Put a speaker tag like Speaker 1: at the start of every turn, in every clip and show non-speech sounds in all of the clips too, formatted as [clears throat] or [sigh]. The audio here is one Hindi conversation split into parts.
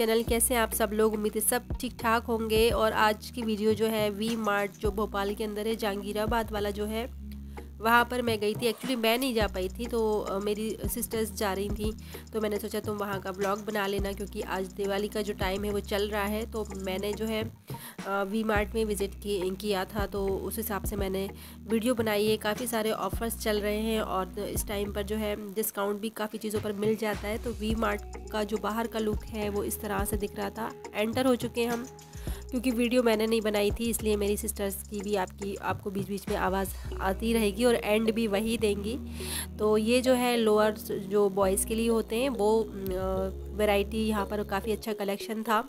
Speaker 1: चैनल कैसे आप सब लोग उम्मीद है सब ठीक ठाक होंगे और आज की वीडियो जो है वी मार्ट जो भोपाल के अंदर है जहांगीराबाद वाला जो है वहाँ पर मैं गई थी एक्चुअली मैं नहीं जा पाई थी तो मेरी सिस्टर्स जा रही थी तो मैंने सोचा तुम वहाँ का ब्लॉग बना लेना क्योंकि आज दिवाली का जो टाइम है वो चल रहा है तो मैंने जो है वी मार्ट में विज़िट किया था तो उस हिसाब से मैंने वीडियो बनाई है काफ़ी सारे ऑफ़र्स चल रहे हैं और इस टाइम पर जो है डिस्काउंट भी काफ़ी चीज़ों पर मिल जाता है तो वी मार्ट का जो बाहर का लुक है वो इस तरह से दिख रहा था एंटर हो चुके हैं हम क्योंकि वीडियो मैंने नहीं बनाई थी इसलिए मेरी सिस्टर्स की भी आपकी आपको बीच बीच में आवाज़ आती रहेगी और एंड भी वही देंगी तो ये जो है लोअर जो बॉयज़ के लिए होते हैं वो वैरायटी यहाँ पर काफ़ी अच्छा कलेक्शन था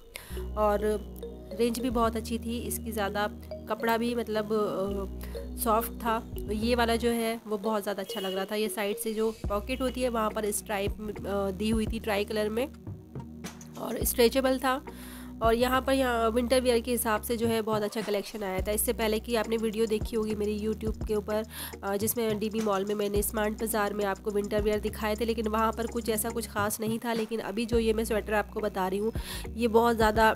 Speaker 1: और रेंज भी बहुत अच्छी थी इसकी ज़्यादा कपड़ा भी मतलब सॉफ्ट था ये वाला जो है वो बहुत ज़्यादा अच्छा लग रहा था ये साइड से जो पॉकेट होती है वहाँ पर स्ट्राइप दी हुई थी ट्राई कलर में और स्ट्रेचेबल था और यहाँ पर यहाँ विंटर वेयर के हिसाब से जो है बहुत अच्छा कलेक्शन आया था इससे पहले कि आपने वीडियो देखी होगी मेरी यूट्यूब के ऊपर जिसमें डी मॉल में मैंने स्मार्ट बाज़ार में आपको विंटर वेयर दिखाए थे लेकिन वहाँ पर कुछ ऐसा कुछ खास नहीं था लेकिन अभी जो ये मैं स्वेटर आपको बता रही हूँ ये बहुत ज़्यादा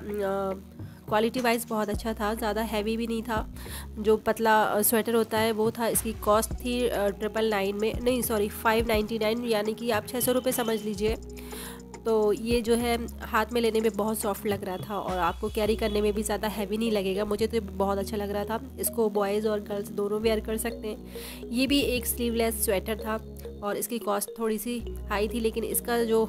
Speaker 1: क्वालिटी वाइज बहुत अच्छा था ज़्यादा हैवी भी नहीं था जो पतला स्वेटर होता है वो था इसकी कॉस्ट थी ट्रिपल नाइन में नहीं सॉरी फाइव नाइन्टी नाइन यानी कि आप छः सौ रुपये समझ लीजिए तो ये जो है हाथ में लेने में बहुत सॉफ्ट लग रहा था और आपको कैरी करने में भी ज़्यादा हैवी नहीं लगेगा मुझे तो बहुत अच्छा लग रहा था इसको बॉयज़ और गर्ल्स दोनों वेयर कर सकते हैं ये भी एक स्लीवलेस स्वेटर था और इसकी कॉस्ट थोड़ी सी हाई थी लेकिन इसका जो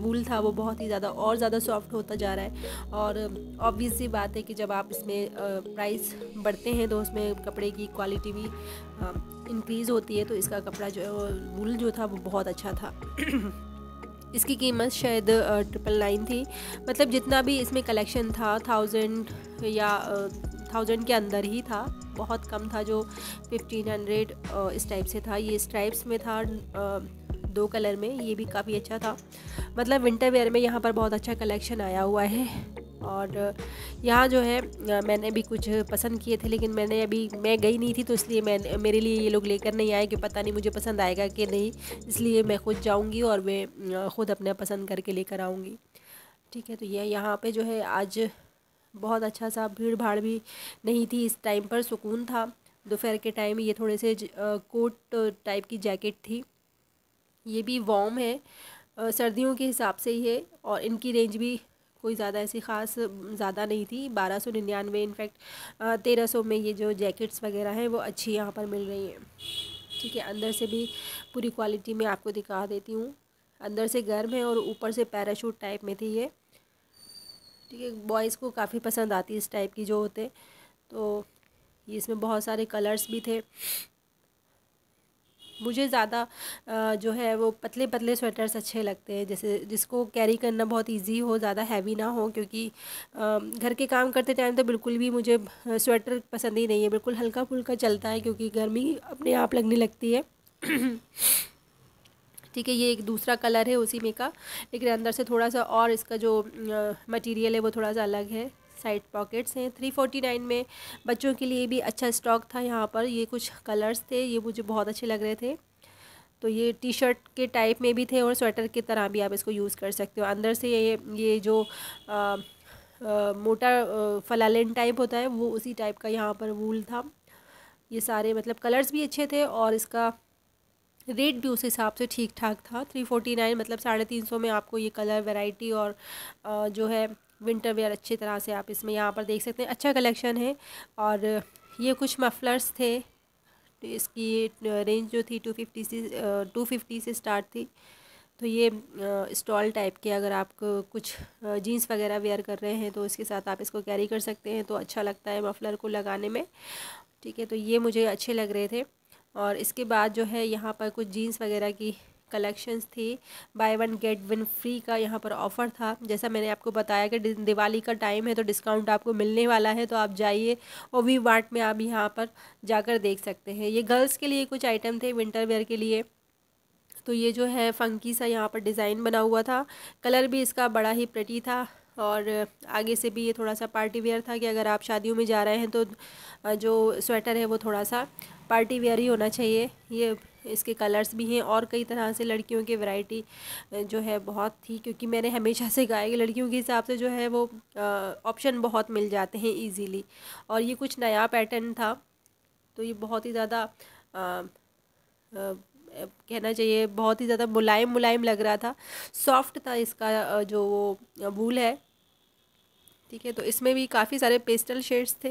Speaker 1: वूल था वो बहुत ही ज़्यादा और ज़्यादा सॉफ्ट होता जा रहा है और ऑब्वियस सी बात है कि जब आप इसमें प्राइस बढ़ते हैं तो उसमें कपड़े की क्वालिटी भी इंक्रीज़ होती है तो इसका कपड़ा जो वूल जो था वो बहुत अच्छा था [clears throat] इसकी कीमत शायद ट्रिपल नाइन थी मतलब जितना भी इसमें कलेक्शन था थाउजेंड या थाउजेंड के अंदर ही था बहुत कम था जो फिफ्टीन हंड्रेड इस टाइप से था ये स्ट्राइप्स में था दो कलर में ये भी काफ़ी अच्छा था मतलब विंटर वेयर में यहाँ पर बहुत अच्छा कलेक्शन आया हुआ है और यहाँ जो है मैंने भी कुछ पसंद किए थे लेकिन मैंने अभी मैं गई नहीं थी तो इसलिए मैं मेरे लिए ये लोग लेकर नहीं आए कि पता नहीं मुझे पसंद आएगा कि नहीं इसलिए मैं खुद जाऊँगी और मैं ख़ुद अपना पसंद करके लेकर आऊँगी ठीक है तो यह यहाँ पर जो है आज बहुत अच्छा सा भीड़ भाड़ भी नहीं थी इस टाइम पर सुकून था दोपहर के टाइम ये थोड़े से कोट टाइप की जैकेट थी ये भी वॉम है सर्दियों के हिसाब से ही है और इनकी रेंज भी कोई ज़्यादा ऐसी ख़ास ज़्यादा नहीं थी बारह सौ निन्यानवे इनफैक्ट तेरह सौ में ये जो जैकेट्स वगैरह हैं वो अच्छी यहाँ पर मिल रही हैं ठीक है अंदर से भी पूरी क्वालिटी में आपको दिखा देती हूँ अंदर से गर्म है और ऊपर से पैराशूट टाइप में थी ये ठीक है बॉयज़ को काफ़ी पसंद आती इस टाइप की जो होते तो इसमें बहुत सारे कलर्स भी थे मुझे ज़्यादा जो है वो पतले पतले स्वेटर्स अच्छे लगते हैं जैसे जिसको कैरी करना बहुत इजी हो ज़्यादा हैवी ना हो क्योंकि घर के काम करते टाइम तो बिल्कुल भी मुझे स्वेटर पसंद ही नहीं है बिल्कुल हल्का फुल्का चलता है क्योंकि गर्मी अपने आप लगने लगती है ठीक है ये एक दूसरा कलर है उसी में का लेकिन अंदर से थोड़ा सा और इसका जो मटेरियल है वो थोड़ा सा अलग है साइड पॉकेट्स हैं थ्री फोर्टी नाइन में बच्चों के लिए भी अच्छा स्टॉक था यहाँ पर ये कुछ कलर्स थे ये मुझे बहुत अच्छे लग रहे थे तो ये टी शर्ट के टाइप में भी थे और स्वेटर की तरह भी आप इसको यूज़ कर सकते हो अंदर से ये ये जो आ, आ, मोटा फलालेन टाइप होता है वो उसी टाइप का यहाँ पर वूल था ये सारे मतलब कलर्स भी अच्छे थे और इसका रेट भी उस हिसाब से ठीक ठाक था थ्री फोर्टी नाइन मतलब साढ़े तीन सौ में आपको ये कलर वैरायटी और जो है विंटर वेयर अच्छी तरह से आप इसमें यहाँ पर देख सकते हैं अच्छा कलेक्शन है और ये कुछ मफलर्स थे इसकी रेंज जो थी टू फिफ्टी से टू फिफ्टी से स्टार्ट थी तो ये स्टॉल टाइप के अगर आप कुछ जीन्स वगैरह वेयर कर रहे हैं तो इसके साथ आप इसको कैरी कर सकते हैं तो अच्छा लगता है मफलर को लगाने में ठीक है तो ये मुझे अच्छे लग रहे थे और इसके बाद जो है यहाँ पर कुछ जीन्स वगैरह की कलेक्शंस थी buy one get one free का यहाँ पर ऑफ़र था जैसा मैंने आपको बताया कि दिवाली का टाइम है तो डिस्काउंट आपको मिलने वाला है तो आप जाइए और वी वार्ट में आप यहाँ पर जाकर देख सकते हैं ये गर्ल्स के लिए कुछ आइटम थे विंटर वेयर के लिए तो ये जो है फ़ंकी सा यहाँ पर डिज़ाइन बना हुआ था कलर भी इसका बड़ा ही प्रटी था और आगे से भी ये थोड़ा सा पार्टी वेयर था कि अगर आप शादियों में जा रहे हैं तो जो स्वेटर है वो थोड़ा सा पार्टी वेयर ही होना चाहिए ये इसके कलर्स भी हैं और कई तरह से लड़कियों की वैरायटी जो है बहुत थी क्योंकि मैंने हमेशा से कहा है कि लड़कियों के हिसाब से जो है वो ऑप्शन बहुत मिल जाते हैं ईजीली और ये कुछ नया पैटर्न था तो ये बहुत ही ज़्यादा कहना चाहिए बहुत ही ज़्यादा मुलायम मुलायम लग रहा था सॉफ्ट था इसका जो वो वूल है ठीक है तो इसमें भी काफ़ी सारे पेस्टल शेड्स थे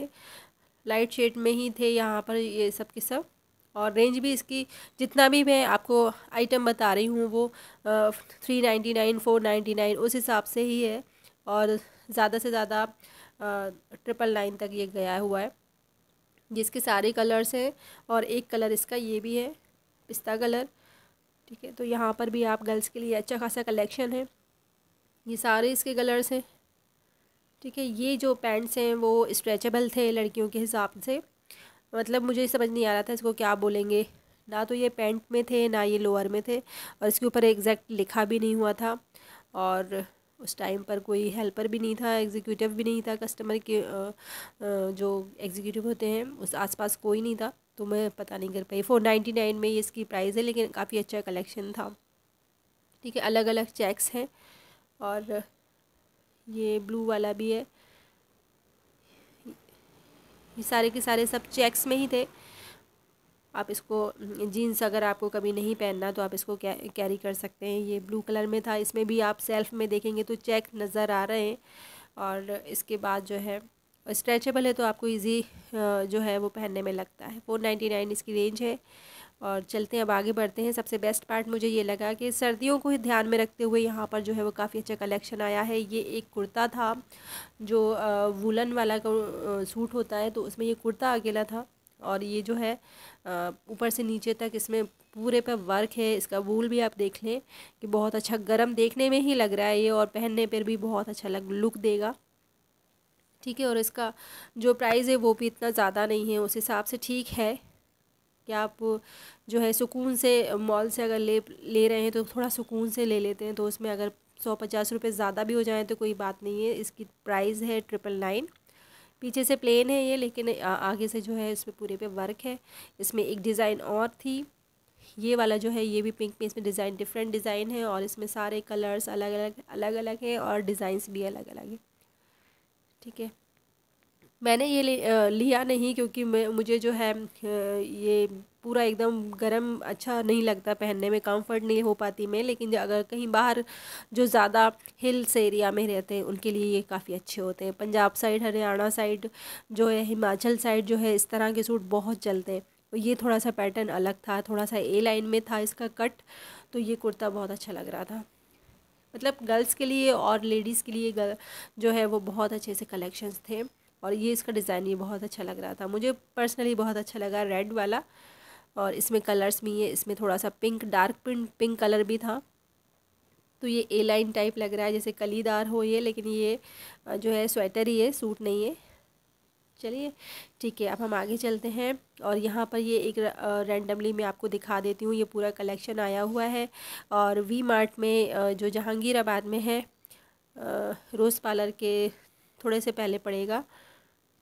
Speaker 1: लाइट शेड में ही थे यहाँ पर ये सब के सब और रेंज भी इसकी जितना भी मैं आपको आइटम बता रही हूँ वो three ninety nine four ninety nine उस हिसाब से ही है और ज़्यादा से ज़्यादा ट्रिपल नाइन तक ये गया हुआ है जिसके सारे कलर्स हैं और एक कलर इसका ये भी है पिस्ता कलर ठीक है तो यहाँ पर भी आप गर्ल्स के लिए अच्छा खासा कलेक्शन है ये सारे इसके कलर्स हैं ठीक है ये जो पैंट्स हैं वो स्ट्रेचेबल थे लड़कियों के हिसाब से मतलब मुझे समझ नहीं आ रहा था इसको क्या बोलेंगे ना तो ये पैंट में थे ना ये लोअर में थे और इसके ऊपर एग्जैक्ट लिखा भी नहीं हुआ था और उस टाइम पर कोई हेल्पर भी नहीं था एग्जीक्यूटिव भी नहीं था कस्टमर के जो एग्जीक्यूटिव होते हैं उस आसपास कोई नहीं था तो मैं पता नहीं कर पाई फ़ोर नाइन्टी नाइन में ये इसकी प्राइस है लेकिन काफ़ी अच्छा कलेक्शन था ठीक है अलग अलग चेक्स हैं और ये ब्लू वाला भी है ये सारे के सारे सब चेक्स में ही थे आप इसको जीन्स अगर आपको कभी नहीं पहनना तो आप इसको कैरी कर सकते हैं ये ब्लू कलर में था इसमें भी आप सेल्फ में देखेंगे तो चेक नज़र आ रहे हैं और इसके बाद जो है स्ट्रेचेबल है तो आपको इजी जो है वो पहनने में लगता है फोर नाइन्टी नाइन इसकी रेंज है और चलते हैं अब आगे बढ़ते हैं सबसे बेस्ट पार्ट मुझे ये लगा कि सर्दियों को ही ध्यान में रखते हुए यहाँ पर जो है वो काफ़ी अच्छा कलेक्शन आया है ये एक कुर्ता था जो वुलन वाला का सूट होता है तो उसमें ये कुर्ता अकेला था और ये जो है ऊपर से नीचे तक इसमें पूरे पर वर्क है इसका वूल भी आप देख लें कि बहुत अच्छा गर्म देखने में ही लग रहा है ये और पहनने पर भी बहुत अच्छा लग लुक देगा ठीक है और इसका जो प्राइस है वो भी इतना ज़्यादा नहीं है उस हिसाब से ठीक है कि आप जो है सुकून से मॉल से अगर ले ले रहे हैं तो थोड़ा सुकून से ले लेते हैं तो उसमें अगर सौ पचास रुपये ज़्यादा भी हो जाएँ तो कोई बात नहीं है इसकी प्राइस है ट्रिपल नाइन पीछे से प्लेन है ये लेकिन आगे से जो है इसमें पूरे पे वर्क है इसमें एक डिज़ाइन और थी ये वाला जो है ये भी पिंक में इसमें डिज़ाइन डिफरेंट डिज़ाइन है और इसमें सारे कलर्स अलग अलग अलग अलग हैं और डिज़ाइंस भी अलग अलग हैं ठीक है मैंने ये लिया नहीं क्योंकि मैं मुझे जो है ये पूरा एकदम गर्म अच्छा नहीं लगता पहनने में कंफर्ट नहीं हो पाती मैं लेकिन अगर कहीं बाहर जो ज़्यादा हिल्स एरिया में रहते हैं उनके लिए ये काफ़ी अच्छे होते हैं पंजाब साइड हरियाणा साइड जो है हिमाचल साइड जो है इस तरह के सूट बहुत चलते हैं ये थोड़ा सा पैटर्न अलग था थोड़ा सा ए लाइन में था इसका कट तो ये कुर्ता बहुत अच्छा लग रहा था मतलब गर्ल्स के लिए और लेडीज़ के लिए जो है वो बहुत अच्छे से कलेक्शंस थे और ये इसका डिज़ाइन ये बहुत अच्छा लग रहा था मुझे पर्सनली बहुत अच्छा लगा रेड वाला और इसमें कलर्स भी है इसमें थोड़ा सा pink dark pink pink colour भी था तो ये ए लाइन टाइप लग रहा है जैसे कलीदार हो ये लेकिन ये जो है स्वेटर ही है सूट नहीं है चलिए ठीक है अब हम आगे चलते हैं और यहाँ पर ये एक रैंडमली मैं आपको दिखा देती हूँ ये पूरा कलेक्शन आया हुआ है और वी मार्ट में जो जहांगीराबाद में है रोज़ पार्लर के थोड़े से पहले पड़ेगा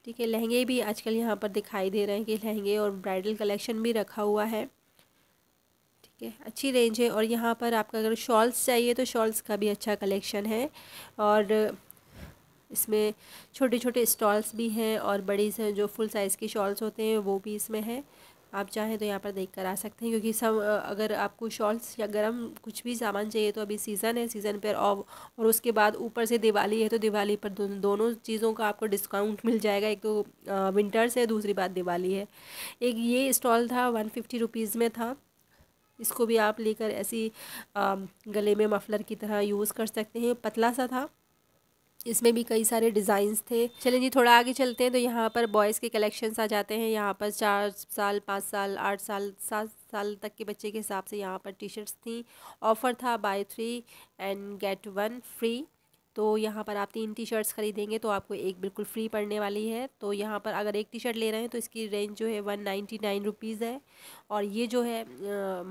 Speaker 1: ठीक है लहंगे भी आजकल यहाँ पर दिखाई दे रहे हैं कि लहंगे और ब्राइडल कलेक्शन भी रखा हुआ है ठीक है अच्छी रेंज है और यहाँ पर आपका अगर शॉल्स चाहिए तो शॉल्स का भी अच्छा कलेक्शन है और इसमें छोटे छोटे स्टॉल्स भी हैं और बड़ी से जो फुल साइज़ की शॉल्स होते हैं वो भी इसमें हैं आप चाहें तो यहाँ पर देख कर आ सकते हैं क्योंकि सब अगर आपको शॉल्स या गर्म कुछ भी सामान चाहिए तो अभी सीज़न है सीज़न पर और, और उसके बाद ऊपर से दिवाली है तो दिवाली पर दो, दोनों चीज़ों का आपको डिस्काउंट मिल जाएगा एक तो विंटर्स है दूसरी बात दिवाली है एक ये स्टॉल था वन फिफ्टी रुपीज़ में था इसको भी आप लेकर ऐसी गले में मफलर की तरह यूज़ कर सकते हैं पतला सा था इसमें भी कई सारे डिज़ाइंस थे चले जी थोड़ा आगे चलते हैं तो यहाँ पर बॉयज़ के कलेक्शंस आ जाते हैं यहाँ पर चार साल पाँच साल आठ साल सात साल तक के बच्चे के हिसाब से यहाँ पर टी शर्ट्स थी ऑफ़र था buy three and get one free तो यहाँ पर आप तीन टी शर्ट्स खरीदेंगे तो आपको एक बिल्कुल फ्री पड़ने वाली है तो यहाँ पर अगर एक टी शर्ट ले रहे हैं तो इसकी रेंज जो है वन नाइन्टी नाइन रुपीज़ है और ये जो है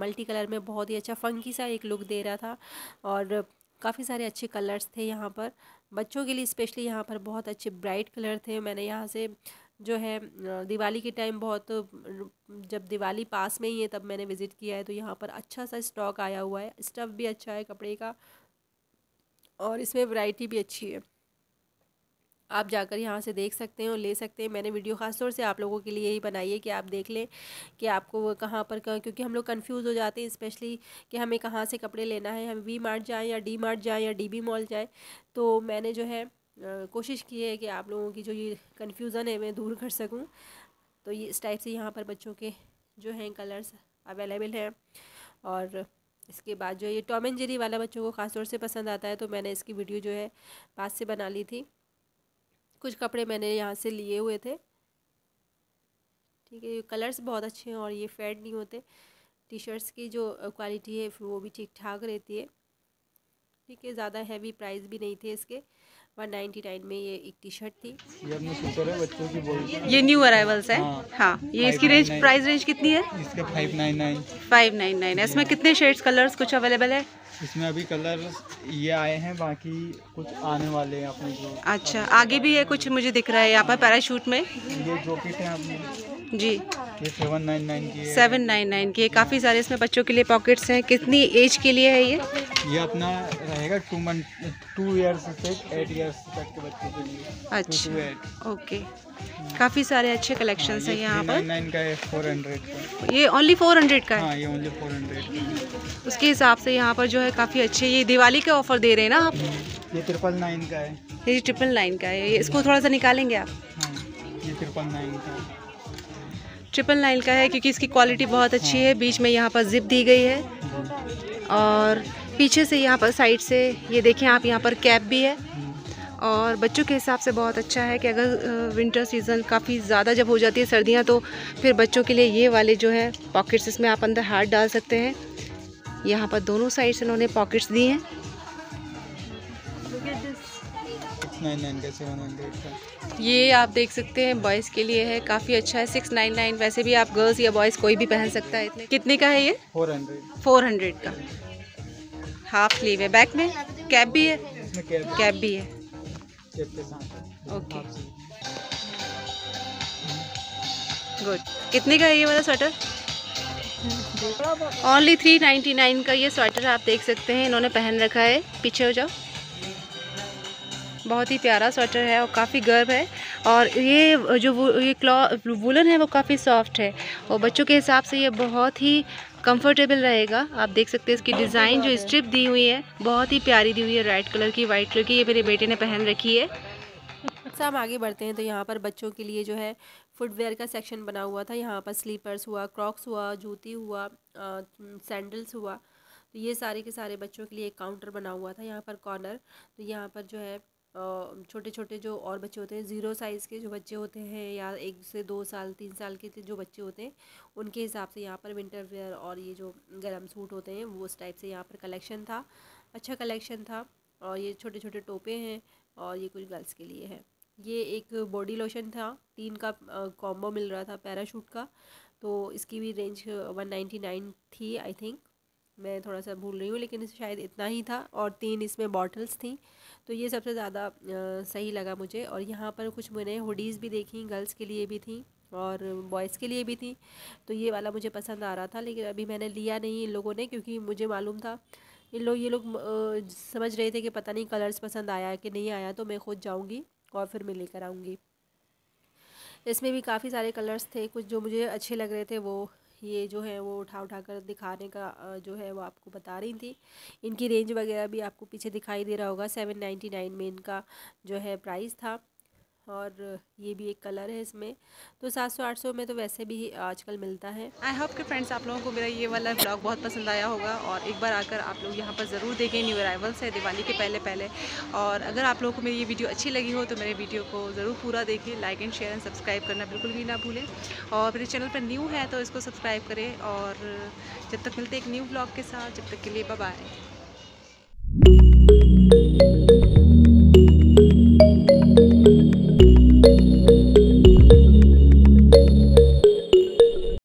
Speaker 1: मल्टी कलर में बहुत ही अच्छा फंकी सा एक लुक दे रहा था और काफ़ी सारे अच्छे कलर्स थे यहाँ पर बच्चों के लिए स्पेशली यहाँ पर बहुत अच्छे ब्राइट कलर थे मैंने यहाँ से जो है दिवाली के टाइम बहुत जब दिवाली पास में ही है तब मैंने विज़िट किया है तो यहाँ पर अच्छा सा स्टॉक आया हुआ है स्टफ़ भी अच्छा है कपड़े का और इसमें वैरायटी भी अच्छी है आप जाकर यहाँ से देख सकते हैं और ले सकते हैं मैंने वीडियो खास तौर से आप लोगों के लिए ही बनाई है कि आप देख लें कि आपको वो कहाँ पर क्योंकि हम लोग कन्फ्यूज़ हो जाते हैं स्पेशली कि हमें कहाँ से कपड़े लेना है हम वी मार्ट जाएँ या डी मार्ट जाएँ या डी मॉल जाएँ तो मैंने जो है कोशिश की है कि आप लोगों की जो ये कन्फ्यूज़न है मैं दूर कर सकूँ तो ये इस टाइप से यहाँ पर बच्चों के जो हैं कलर्स अवेलेबल हैं और इसके बाद जो ये टॉम एंड जेरी वाला बच्चों को ख़ास तौर से पसंद आता है तो मैंने इसकी वीडियो जो है पास से बना ली थी कुछ कपड़े मैंने यहाँ से लिए हुए थे ठीक है ये कलर्स बहुत अच्छे हैं और ये फेड नहीं होते टी शर्ट्स की जो क्वालिटी है वो भी ठीक ठाक रहती है ठीक है ज़्यादा हैवी प्राइस भी नहीं थे इसके 199 में ये एक टी शर्ट थी
Speaker 2: ये न्यू अराइवल्स है हाँ, ये इसकी रेंज प्राइस रेंज कितनी है इसका 599 599 इसमें कितने शेड्स कलर्स कुछ अवेलेबल है इसमें अभी कलर ये आए हैं बाकी कुछ आने वाले हैं अपने जो अच्छा आगे भी है कुछ मुझे दिख रहा है यहाँ पर पैराशूट में ये जॉकेट है आपने जी ये सेवन नाइन नाइन की सेवन नाइन नाइन की काफ़ी सारे इसमें बच्चों के लिए पॉकेट्स हैं कितनी एज के लिए है ये ये अपना रहेगा टू मंथ टू ईयर्स से एट ईयर्स तक के बच्चे के लिए अच्छा ओके काफ़ी सारे अच्छे कलेक्शन हाँ, है यहाँ पर नाइन का है फोर हंड्रेड का ये ओनली फोर हंड्रेड का है हाँ, ये ओनली फोर हंड्रेड उसके हिसाब से यहाँ पर जो है काफ़ी अच्छे ये दिवाली के ऑफर दे रहे हैं ना आप
Speaker 1: ये ट्रिपल नाइन का है
Speaker 2: ये ट्रिपल नाइन का है इसको थोड़ा सा निकालेंगे आप हाँ, ये ट्रिपल नाइन का ट्रिपल नाइन का है क्योंकि इसकी क्वालिटी बहुत अच्छी है हाँ। बीच में यहाँ पर जिप दी गई है और पीछे से यहाँ पर साइड से ये देखें आप यहाँ पर कैप भी है और बच्चों के हिसाब से बहुत अच्छा है कि अगर विंटर सीज़न काफ़ी ज़्यादा जब हो जाती है सर्दियाँ तो फिर बच्चों के लिए ये वाले जो है पॉकेट्स इसमें आप अंदर हाथ डाल सकते हैं यहाँ पर दोनों साइड से इन्होंने पॉकेट्स दी हैं ये आप देख सकते हैं बॉयज़ के लिए है काफ़ी अच्छा है सिक्स नाइन नाइन वैसे भी आप गर्ल्स या बॉयज़ कोई भी पहन सकता है इतने कितने का है ये फोर हंड्रेड फोर हंड्रेड का हाफ स्लीव है बैक में कैप भी है कैप भी है ओके हम्म। गुड कितने का है ये वाला sweater only three ninety nine का ये स्वेटर आप देख सकते हैं इन्होंने पहन रखा है पीछे हो जाओ बहुत ही प्यारा स्वेटर है और काफ़ी गर्म है और ये जो ये क्लॉ वुलन है वो काफ़ी सॉफ्ट है और बच्चों के हिसाब से ये बहुत ही कंफर्टेबल रहेगा आप देख सकते हैं इसकी डिज़ाइन जो स्ट्रिप दी हुई है बहुत ही प्यारी दी हुई है रेड कलर की वाइट कलर की ये मेरे बेटे ने पहन रखी है से
Speaker 1: अच्छा, हम आगे बढ़ते हैं तो यहाँ पर बच्चों के लिए जो है फुटवेयर का सेक्शन बना हुआ था यहाँ पर स्लीपर्स हुआ क्रॉक्स हुआ जूती हुआ सैंडल्स हुआ तो ये सारे के सारे बच्चों के लिए एक काउंटर बना हुआ था यहाँ पर कॉर्नर तो यहाँ पर जो है छोटे छोटे जो और बच्चे होते हैं ज़ीरो साइज़ के जो बच्चे होते हैं या एक से दो साल तीन साल के जो बच्चे होते हैं उनके हिसाब से यहाँ पर विंटर वेयर और ये जो गर्म सूट होते हैं वो उस टाइप से यहाँ पर कलेक्शन था अच्छा कलेक्शन था और ये छोटे छोटे टोपे हैं और ये कुछ गर्ल्स के लिए है ये एक बॉडी लोशन था तीन का कॉम्बो मिल रहा था पैराशूट का तो इसकी भी रेंज वन नाइन्टी नाइन थी आई थिंक मैं थोड़ा सा भूल रही हूँ लेकिन शायद इतना ही था और तीन इसमें बॉटल्स थी तो ये सबसे ज़्यादा सही लगा मुझे और यहाँ पर कुछ मैंने हुडीज़ भी देखी गर्ल्स के लिए भी थी और बॉयज़ के लिए भी थी तो ये वाला मुझे पसंद आ रहा था लेकिन अभी मैंने लिया नहीं इन लोगों ने क्योंकि मुझे मालूम था इन लोग ये लोग समझ रहे थे कि पता नहीं कलर्स पसंद आया कि नहीं आया तो मैं खुद जाऊँगी और फिर मैं लेकर आऊँगी इसमें भी काफ़ी सारे कलर्स थे कुछ जो मुझे अच्छे लग रहे थे वो ये जो है वो उठा उठा कर दिखाने का जो है वो आपको बता रही थी इनकी रेंज वगैरह भी आपको पीछे दिखाई दे रहा होगा सेवन नाइन्टी नाइन में इनका जो है प्राइस था और ये भी एक कलर है इसमें तो सात सौ आठ सौ में तो वैसे भी आजकल मिलता है आई होप के
Speaker 2: फ्रेंड्स आप लोगों को मेरा ये वाला ब्लॉग बहुत पसंद आया होगा और एक बार आकर आप लोग यहाँ पर ज़रूर देखें न्यू अराइवल्स है दिवाली के पहले पहले और अगर आप लोगों को मेरी ये वीडियो अच्छी लगी हो तो मेरे वीडियो को ज़रूर पूरा देखें like and share and subscribe करना बिल्कुल भी ना भूलें और मेरे चैनल पर न्यू है तो इसको सब्सक्राइब करें और जब तक मिलते एक न्यू ब्लॉग के साथ जब तक के लिए बाय